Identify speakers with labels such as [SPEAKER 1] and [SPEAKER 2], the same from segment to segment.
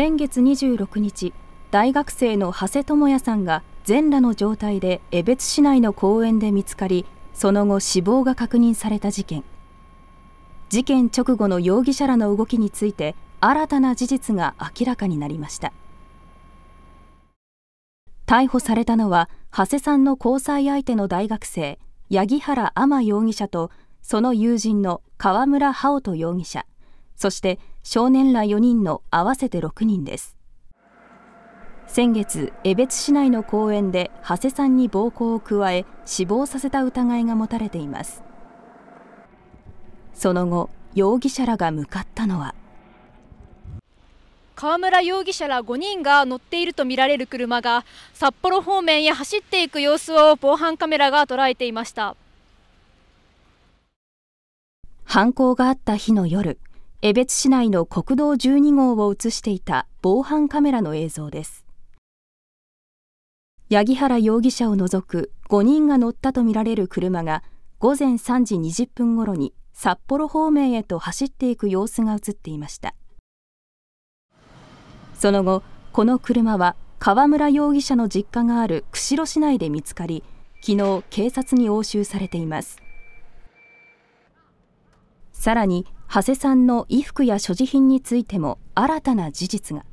[SPEAKER 1] 先月26日大学生の長谷智也さんが全裸の状態で江別市内の公園で見つかりその後死亡が確認された事件事件直後の容疑者らの動きについて新たな事実が明らかになりました逮捕されたのは長谷さんの交際相手の大学生八木原天容疑者とその友人の川村葉音容疑者そして少年ら4人の合わせて6人です先月江別市内の公園で長谷さんに暴行を加え死亡させた疑いが持たれていますその後容疑者らが向かったのは川村容疑者ら5人が乗っているとみられる車が札幌方面へ走っていく様子を防犯カメラが捉えていました犯行があった日の夜江別市内の国道12号を映していた防犯カメラの映像です八木原容疑者を除く5人が乗ったとみられる車が午前3時20分ごろに札幌方面へと走っていく様子が映っていましたその後この車は河村容疑者の実家がある釧路市内で見つかり昨日警察に押収されていますさらに長谷さんの衣服や所持品についても新たな事実が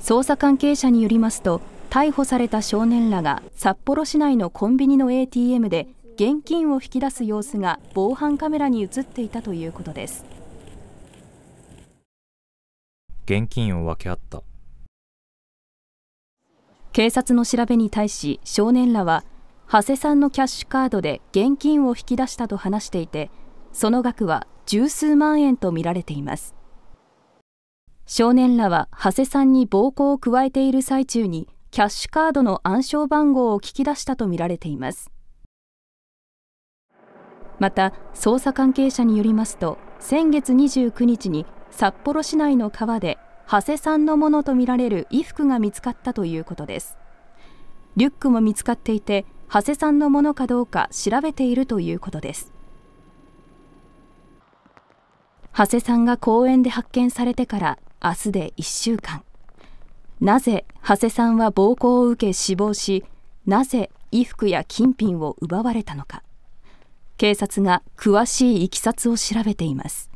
[SPEAKER 1] 捜査関係者によりますと逮捕された少年らが札幌市内のコンビニの ATM で現金を引き出す様子が防犯カメラに映っていたということです現金を分け合った警察の調べに対し少年らは長谷さんのキャッシュカードで現金を引き出したと話していてその額は十数万円とみられています少年らは長谷さんに暴行を加えている最中にキャッシュカードの暗証番号を聞き出したとみられていますまた捜査関係者によりますと先月29日に札幌市内の川で長谷さんのものとみられる衣服が見つかったということですリュックも見つかっていて長谷さんのものかどうか調べているということです長谷さんが公園で発見されてから明日で1週間なぜ長谷さんは暴行を受け死亡しなぜ衣服や金品を奪われたのか警察が詳しいいきさつを調べています